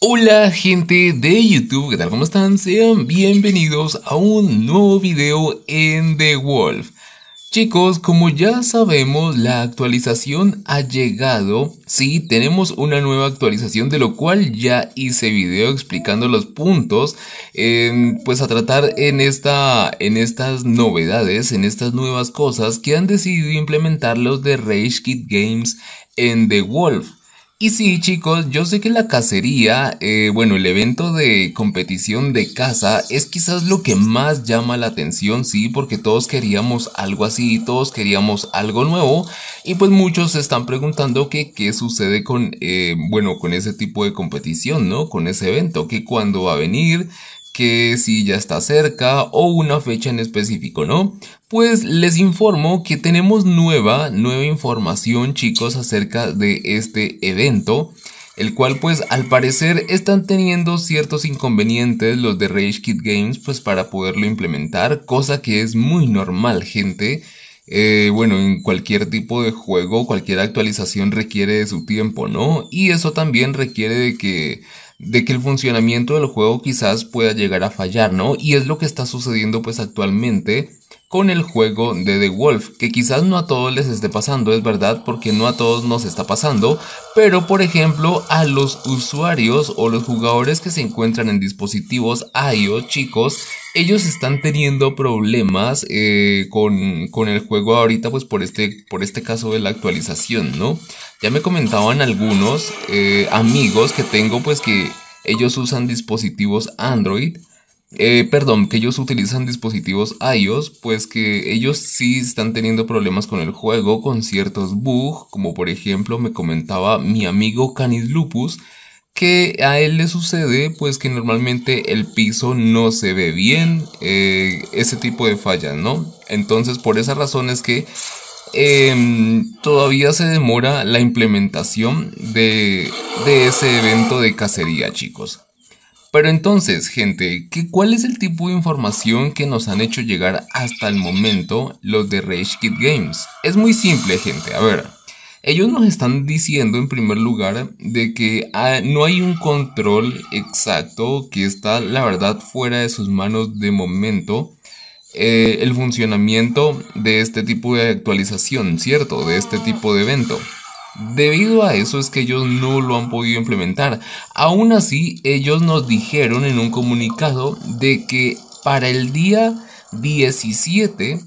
Hola gente de YouTube, ¿qué tal? ¿Cómo están? Sean bienvenidos a un nuevo video en The Wolf. Chicos, como ya sabemos, la actualización ha llegado. Sí, tenemos una nueva actualización de lo cual ya hice video explicando los puntos. Em, pues a tratar en, esta, en estas novedades, en estas nuevas cosas que han decidido implementar los de Rage Kid Games en The Wolf. Y sí, chicos, yo sé que la cacería, eh, bueno, el evento de competición de caza es quizás lo que más llama la atención, sí, porque todos queríamos algo así, todos queríamos algo nuevo, y pues muchos se están preguntando que qué sucede con, eh, bueno, con ese tipo de competición, ¿no? Con ese evento, que cuándo va a venir, que si ya está cerca o una fecha en específico, ¿no? Pues les informo que tenemos nueva, nueva información chicos acerca de este evento, el cual pues al parecer están teniendo ciertos inconvenientes los de Rage Kid Games pues para poderlo implementar, cosa que es muy normal gente. Eh, bueno, en cualquier tipo de juego, cualquier actualización requiere de su tiempo, ¿no? Y eso también requiere de que de que el funcionamiento del juego quizás pueda llegar a fallar, ¿no? Y es lo que está sucediendo pues actualmente con el juego de The Wolf, que quizás no a todos les esté pasando, es verdad, porque no a todos nos está pasando, pero por ejemplo a los usuarios o los jugadores que se encuentran en dispositivos iOS, chicos, ellos están teniendo problemas eh, con, el juego ahorita, pues por este, por este caso de la actualización, ¿no? Ya me comentaban algunos eh, amigos que tengo, pues que ellos usan dispositivos Android. Eh, perdón, que ellos utilizan dispositivos iOS, pues que ellos sí están teniendo problemas con el juego, con ciertos bugs, como por ejemplo me comentaba mi amigo Canis Lupus, que a él le sucede pues que normalmente el piso no se ve bien, eh, ese tipo de fallas, ¿no? Entonces por esa razón es que em, todavía se demora la implementación de, ese evento de cacería, chicos. Pero entonces, gente, ¿qué, ¿cuál es el tipo de información que nos han hecho llegar hasta el momento los de Rage Kid Games? Es muy simple, gente. A ver, ellos nos están diciendo en primer lugar de que ah, no hay un control exacto que está la verdad fuera de sus manos de momento eh, el funcionamiento de este tipo de actualización, ¿cierto? De este tipo de evento. Debido a eso es que ellos no lo han podido implementar. Aún así, ellos nos dijeron en un comunicado de que para el día 17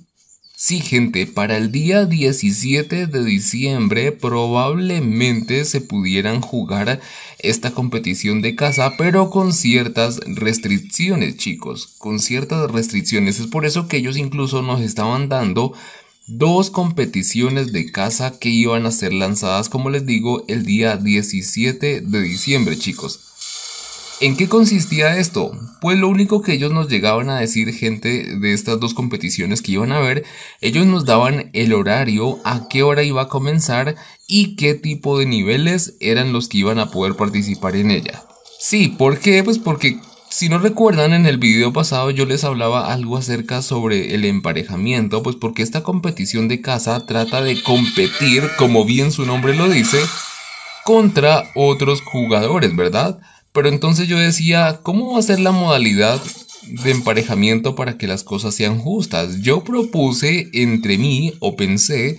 Sí, gente, para el día 17 de diciembre probablemente se pudieran jugar esta competición de casa, pero con ciertas restricciones, chicos, con ciertas restricciones. Es por eso que ellos incluso nos estaban dando dos competiciones de casa que iban a ser lanzadas, como les digo, el día 17 de diciembre, chicos. ¿En qué consistía esto? Pues lo único que ellos nos llegaban a decir, gente de estas dos competiciones que iban a ver, ellos nos daban el horario, a qué hora iba a comenzar y qué tipo de niveles eran los que iban a poder participar en ella. Sí, ¿por qué? Pues porque si no recuerdan, en el video pasado yo les hablaba algo acerca sobre el emparejamiento, pues porque esta competición de casa trata de competir, como bien su nombre lo dice, contra otros jugadores, ¿verdad? Pero entonces yo decía, ¿cómo va a ser la modalidad de emparejamiento para que las cosas sean justas? Yo propuse entre mí o pensé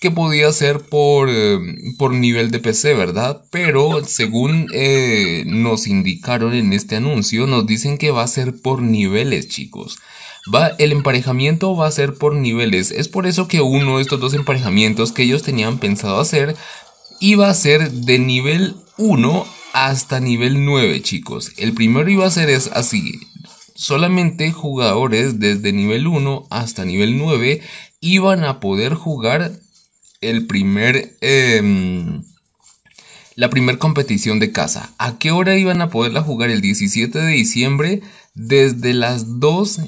que podía ser por, eh, por nivel de PC, ¿verdad? Pero según eh, nos indicaron en este anuncio, nos dicen que va a ser por niveles, chicos. Va, el emparejamiento va a ser por niveles. Es por eso que uno de estos dos emparejamientos que ellos tenían pensado hacer iba a ser de nivel 1 hasta nivel 9, chicos. El primero iba a ser es así. Solamente jugadores desde nivel 1 hasta nivel 9 iban a poder jugar el primer... Em, la primera competición de casa. ¿A qué hora iban a poderla jugar? El 17 de diciembre desde las 2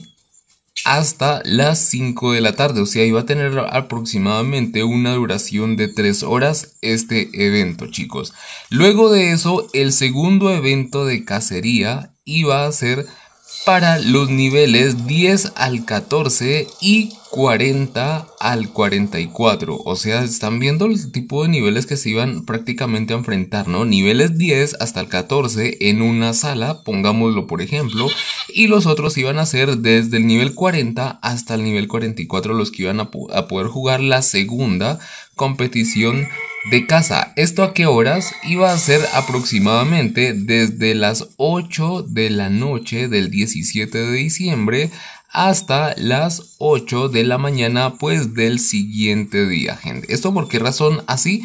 hasta las 5 de la tarde, o sea, iba a tener aproximadamente una duración de 3 horas este evento, chicos. Luego de eso, el segundo evento de cacería iba a ser para los niveles 10 al 14 y 40 al 44. O sea, están viendo el tipo de niveles que se iban prácticamente a enfrentar, ¿no? Niveles 10 hasta el 14 en una sala, pongámoslo por ejemplo, y los otros iban a ser desde el nivel 40 hasta el nivel 44 los que iban a, a poder jugar la segunda competición de casa. ¿Esto a qué horas? Iba a ser aproximadamente desde las 8 de la noche del 17 de diciembre hasta las 8 de la mañana pues del siguiente día, gente. ¿Esto por qué razón así?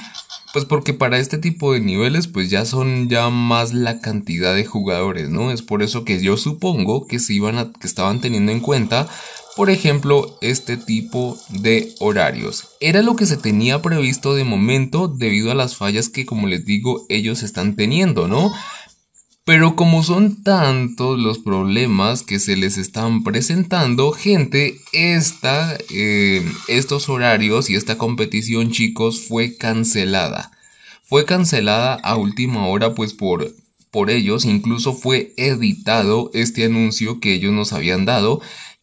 Pues porque para este tipo de niveles pues ya son ya más la cantidad de jugadores, ¿no? Es por eso que yo supongo que se iban a, que estaban teniendo en cuenta por ejemplo, este tipo de horarios. Era lo que se tenía previsto de momento debido a las fallas que, como les digo, ellos están teniendo, ¿no? Pero como son tantos los problemas que se les están presentando, gente, eh, estos horarios y esta competición, chicos, fue cancelada. Fue cancelada a última hora, pues por, por ellos, incluso fue editado este anuncio que ellos nos habían dado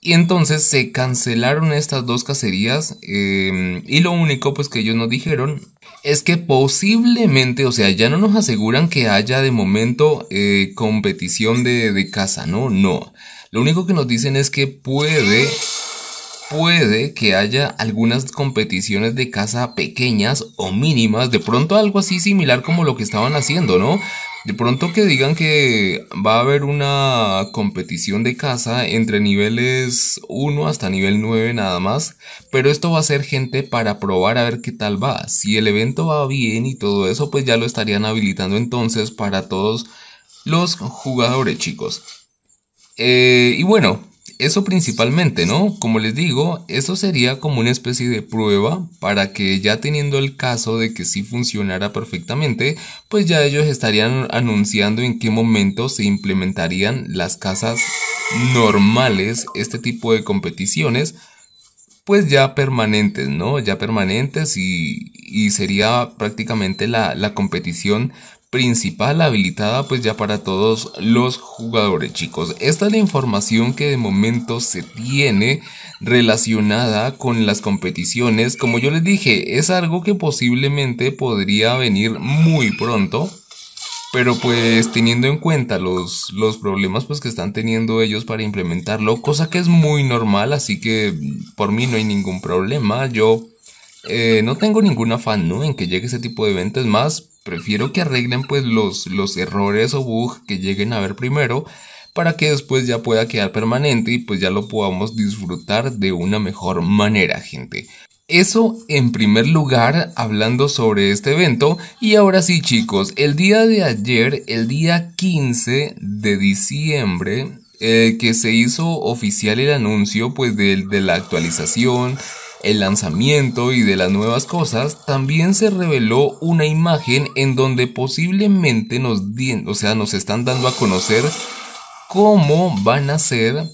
y entonces se cancelaron estas dos cacerías em, y lo único pues que ellos nos dijeron es que posiblemente, o sea, ya no nos aseguran que haya de momento eh, competición de, de caza, ¿no? No. Lo único que nos dicen es que puede puede que haya algunas competiciones de caza pequeñas o mínimas, de pronto algo así similar como lo que estaban haciendo, ¿no? De pronto que digan que va a haber una competición de casa entre niveles 1 hasta nivel 9 nada más, pero esto va a ser gente para probar a ver qué tal va. Si el evento va bien y todo eso, pues ya lo estarían habilitando entonces para todos los jugadores, chicos. Eh, y bueno, eso principalmente, ¿no? Como les digo, eso sería como una especie de prueba para que ya teniendo el caso de que sí funcionara perfectamente, pues ya ellos estarían anunciando en qué momento se implementarían las casas normales, este tipo de competiciones, pues ya permanentes, ¿no? Ya permanentes y, y sería prácticamente la, la competición principal habilitada pues ya para todos los jugadores chicos. Esta es la información que de momento se tiene relacionada con las competiciones. Como yo les dije, es algo que posiblemente podría venir muy pronto. Pero pues teniendo en cuenta los, los problemas pues que están teniendo ellos para implementarlo, cosa que es muy normal, así que por mí no hay ningún problema. Yo eh, no tengo ningún afán en que llegue ese tipo de eventos más, prefiero que arreglen pues los, los errores o bugs que lleguen a ver primero para que después ya pueda quedar permanente y pues ya lo podamos disfrutar de una mejor manera, gente. Eso en primer lugar hablando sobre este evento y ahora sí chicos, el día de ayer, el día 15 de diciembre, eh, que se hizo oficial el anuncio pues de la actualización el lanzamiento y de las nuevas cosas, también se reveló una imagen en donde posiblemente nos, o sea, nos están dando a conocer cómo van a ser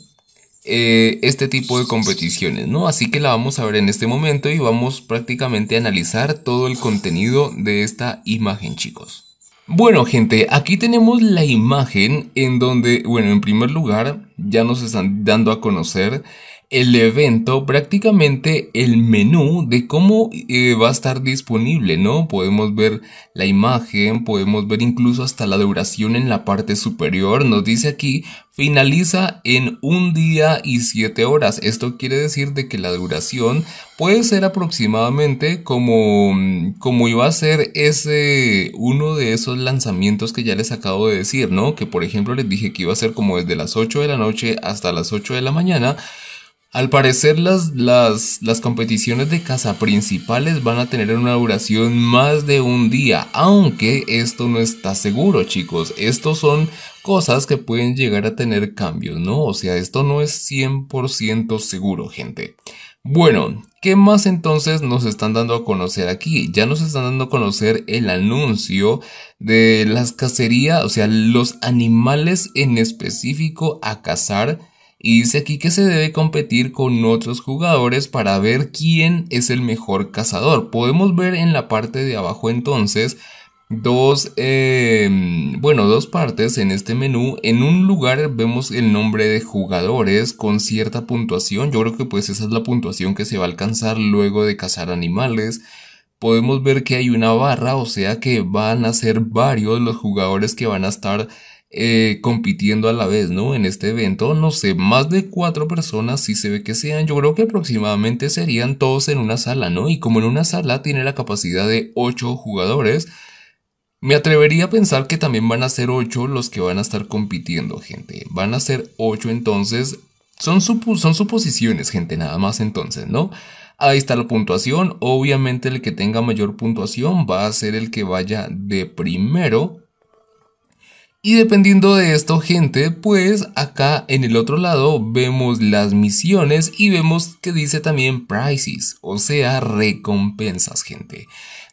eh, este tipo de competiciones, ¿no? Así que la vamos a ver en este momento y vamos prácticamente a analizar todo el contenido de esta imagen, chicos. Bueno gente, aquí tenemos la imagen en donde, bueno, en primer lugar ya nos están dando a conocer el evento, prácticamente el menú de cómo eh, va a estar disponible, ¿no? Podemos ver la imagen, podemos ver incluso hasta la duración en la parte superior. Nos dice aquí, finaliza en un día y siete horas. Esto quiere decir de que la duración puede ser aproximadamente como, como iba a ser ese, uno de esos lanzamientos que ya les acabo de decir, ¿no? Que por ejemplo les dije que iba a ser como desde las 8 de la noche hasta las 8 de la mañana. Al parecer las, las, competiciones de caza principales van a tener una duración más de un día, aunque esto no está seguro chicos, estos son cosas que pueden llegar a tener cambios, ¿no? O sea, esto no es 100% seguro gente. Bueno, ¿qué más entonces nos están dando a conocer aquí? Ya nos están dando a conocer el anuncio de las cacerías, o sea, los animales en específico a cazar y dice aquí que se debe competir con otros jugadores para ver quién es el mejor cazador. Podemos ver en la parte de abajo entonces dos, em, bueno, dos partes en este menú. En un lugar vemos el nombre de jugadores con cierta puntuación. Yo creo que pues esa es la puntuación que se va a alcanzar luego de cazar animales. Podemos ver que hay una barra, o sea que van a ser varios los jugadores que van a estar eh, compitiendo a la vez, ¿no? En este evento, no sé, más de cuatro personas Si se ve que sean, yo creo que aproximadamente serían todos en una sala, ¿no? Y como en una sala tiene la capacidad de ocho jugadores, me atrevería a pensar que también van a ser ocho los que van a estar compitiendo, gente. Van a ser ocho entonces. Son, son suposiciones, gente, nada más entonces, ¿no? Ahí está la puntuación. Obviamente el que tenga mayor puntuación va a ser el que vaya de primero y dependiendo de esto, gente, pues acá en el otro lado vemos las misiones y vemos que dice también prices, o sea, recompensas, gente.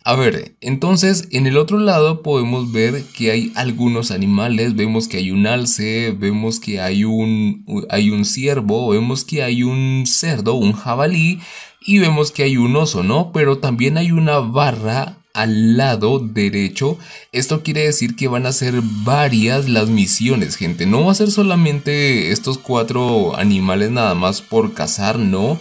A ver, entonces en el otro lado podemos ver que hay algunos animales, vemos que hay un alce, vemos que hay un, hay un ciervo, vemos que hay un cerdo, un jabalí y vemos que hay un oso, ¿no? Pero también hay una barra al lado derecho. Esto quiere decir que van a ser varias las misiones, gente. No va a ser solamente estos cuatro animales nada más por cazar, no.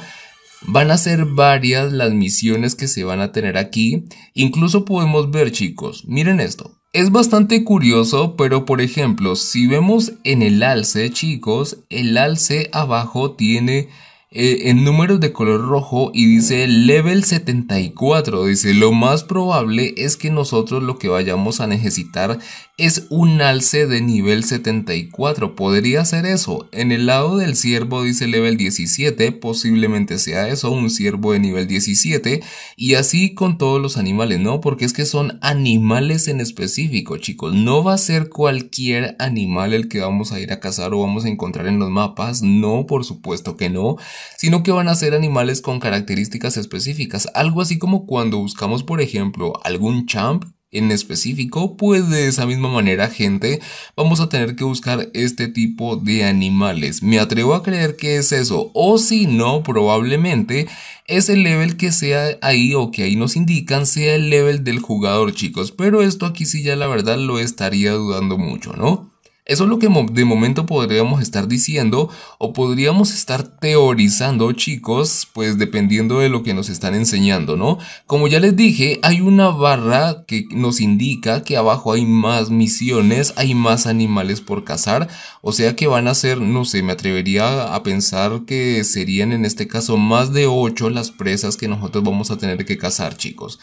Van a ser varias las misiones que se van a tener aquí. Incluso podemos ver, chicos, miren esto. Es bastante curioso, pero por ejemplo, si vemos en el alce, chicos, el alce abajo tiene eh, en números de color rojo y dice level 74. Dice, lo más probable es que nosotros lo que vayamos a necesitar es un alce de nivel 74. Podría ser eso. En el lado del ciervo dice level 17. Posiblemente sea eso, un ciervo de nivel 17. Y así con todos los animales, ¿no? Porque es que son animales en específico, chicos. No va a ser cualquier animal el que vamos a ir a cazar o vamos a encontrar en los mapas. No, por supuesto que no. Sino que van a ser animales con características específicas. Algo así como cuando buscamos, por ejemplo, algún champ en específico, pues de esa misma manera, gente, vamos a tener que buscar este tipo de animales. Me atrevo a creer que es eso, o si no, probablemente es el level que sea ahí o que ahí nos indican sea el level del jugador, chicos. Pero esto aquí sí ya la verdad lo estaría dudando mucho, ¿no? Eso es lo que de momento podríamos estar diciendo o podríamos estar teorizando, chicos, pues dependiendo de lo que nos están enseñando, ¿no? Como ya les dije, hay una barra que nos indica que abajo hay más misiones, hay más animales por cazar, o sea que van a ser, no sé, me atrevería a pensar que serían en este caso más de 8 las presas que nosotros vamos a tener que cazar, chicos.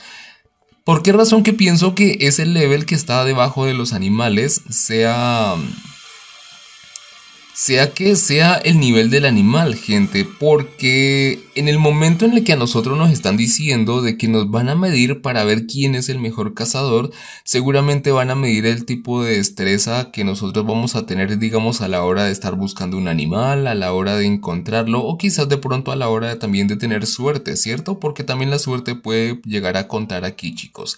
¿Por qué razón que pienso que ese level que está debajo de los animales sea sea que sea el nivel del animal, gente, porque en el momento en el que a nosotros nos están diciendo de que nos van a medir para ver quién es el mejor cazador, seguramente van a medir el tipo de destreza que nosotros vamos a tener, digamos, a la hora de estar buscando un animal, a la hora de encontrarlo o quizás de pronto a la hora también de tener suerte, ¿cierto? Porque también la suerte puede llegar a contar aquí, chicos.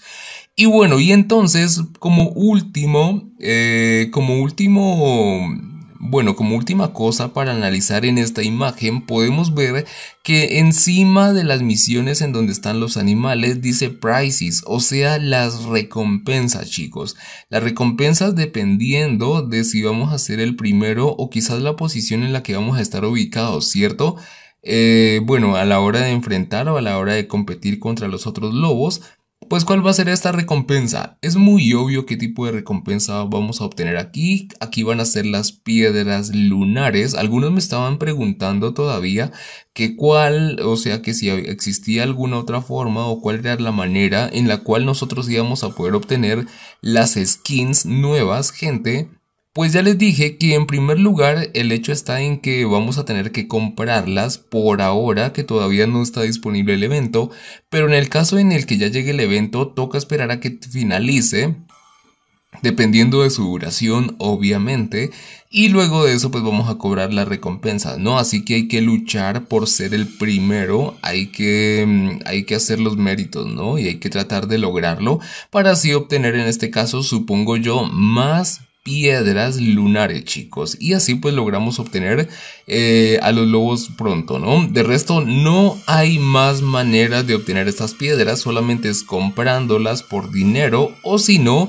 Y bueno, y entonces, como último, eh, como último bueno, como última cosa para analizar en esta imagen podemos ver que encima de las misiones en donde están los animales dice prices, o sea, las recompensas, chicos. Las recompensas dependiendo de si vamos a ser el primero o quizás la posición en la que vamos a estar ubicados, ¿cierto? Eh, bueno, a la hora de enfrentar o a la hora de competir contra los otros lobos, pues cuál va a ser esta recompensa? Es muy obvio qué tipo de recompensa vamos a obtener aquí. Aquí van a ser las piedras lunares. Algunos me estaban preguntando todavía que cuál, o sea, que si existía alguna otra forma o cuál era la manera en la cual nosotros íbamos a poder obtener las skins nuevas, gente. Pues ya les dije que en primer lugar el hecho está en que vamos a tener que comprarlas por ahora que todavía no está disponible el evento, pero en el caso en el que ya llegue el evento toca esperar a que finalice, dependiendo de su duración obviamente, y luego de eso pues vamos a cobrar la recompensa, ¿no? Así que hay que luchar por ser el primero, hay que, mm, hay que hacer los méritos, ¿no? Y hay que tratar de lograrlo para así obtener en este caso, supongo yo, más piedras lunares, chicos. Y así pues logramos obtener eh, a los lobos pronto, ¿no? De resto, no hay más maneras de obtener estas piedras, solamente es comprándolas por dinero o si no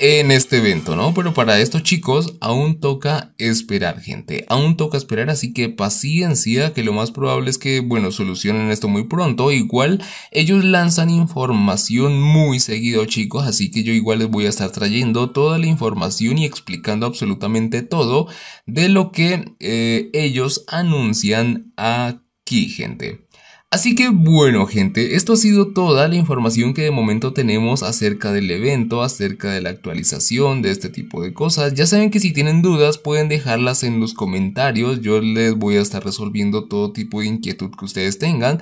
en este evento, ¿no? Pero para estos chicos aún toca esperar, gente. Aún toca esperar, así que paciencia, que lo más probable es que, bueno, solucionen esto muy pronto. Igual ellos lanzan información muy seguido, chicos, así que yo igual les voy a estar trayendo toda la información y explicando absolutamente todo de lo que eh, ellos anuncian aquí, gente. Así que bueno gente, esto ha sido toda la información que de momento tenemos acerca del evento, acerca de la actualización, de este tipo de cosas. Ya saben que si tienen dudas pueden dejarlas en los comentarios, yo les voy a estar resolviendo todo tipo de inquietud que ustedes tengan.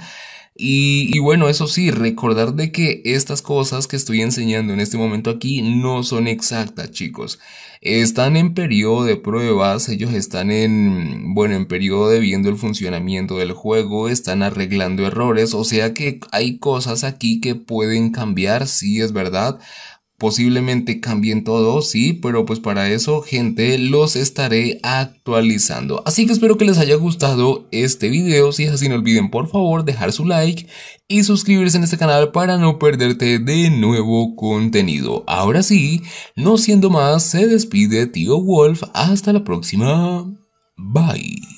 Y, bueno, eso sí, recordar de que estas cosas que estoy enseñando en este momento aquí no son exactas, chicos. Están en periodo de pruebas, ellos están en, bueno, en periodo de viendo el funcionamiento del juego, están arreglando errores, o sea que hay cosas aquí que pueden cambiar, si es verdad. Posiblemente cambien todo, sí, pero pues para eso, gente, los estaré actualizando. Así que espero que les haya gustado este video. Si es así, no olviden por favor dejar su like y suscribirse en este canal para no perderte de nuevo contenido. Ahora sí, no siendo más, se despide Tío Wolf. Hasta la próxima. Bye.